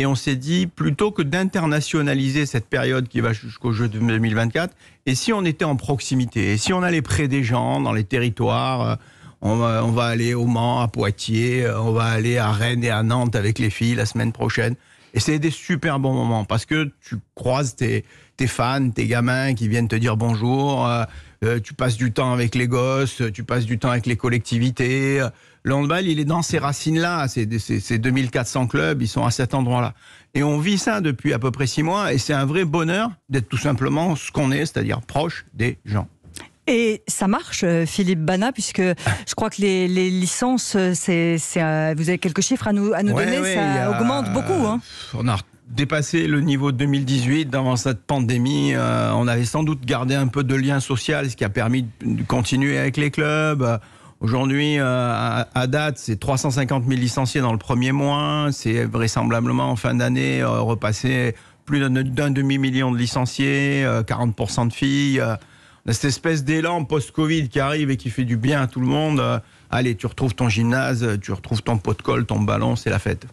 Et on s'est dit, plutôt que d'internationaliser cette période qui va jusqu'au jeu de 2024, et si on était en proximité, et si on allait près des gens, dans les territoires, euh, on on va aller au Mans, à Poitiers, euh, on va aller à Rennes et à Nantes avec les filles la semaine prochaine. Et c'est des super bons moments parce que tu croises tes, fans, tes gamins qui viennent te dire bonjour. Euh, euh, tu passes du temps avec les gosses, tu passes du temps avec les collectivités. Le handball, il est dans ces racines-là. Ces 2400 clubs, ils sont à cet endroit-là. Et on vit ça depuis à peu près six mois. Et c'est un vrai bonheur d'être tout simplement ce qu'on est, c'est-à-dire proche des gens. Et ça marche, euh, Philippe Bana, puisque je crois que les, licences, euh, euh, vous avez quelques chiffres à nous, à nous donner, ça augmente beaucoup. Hein. On a dépassé le niveau 2018 avant cette pandémie. on avait sans doute gardé un peu de lien social, ce qui a permis de continuer avec les clubs. Aujourd'hui, à, date, c'est 350 000 licenciés dans le premier mois. C'est vraisemblablement en fin d'année repasser plus d'un demi-million de licenciés, 40% de filles cette espèce d'élan post-Covid qui arrive et qui fait du bien à tout le monde. Euh, allez, tu retrouves ton gymnase, tu retrouves ton pot de colle, ton ballon, c'est la fête.